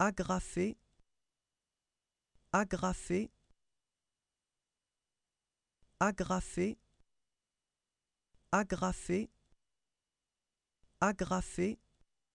Agrafer, agrafer, agrafer, agrafer, agrafer.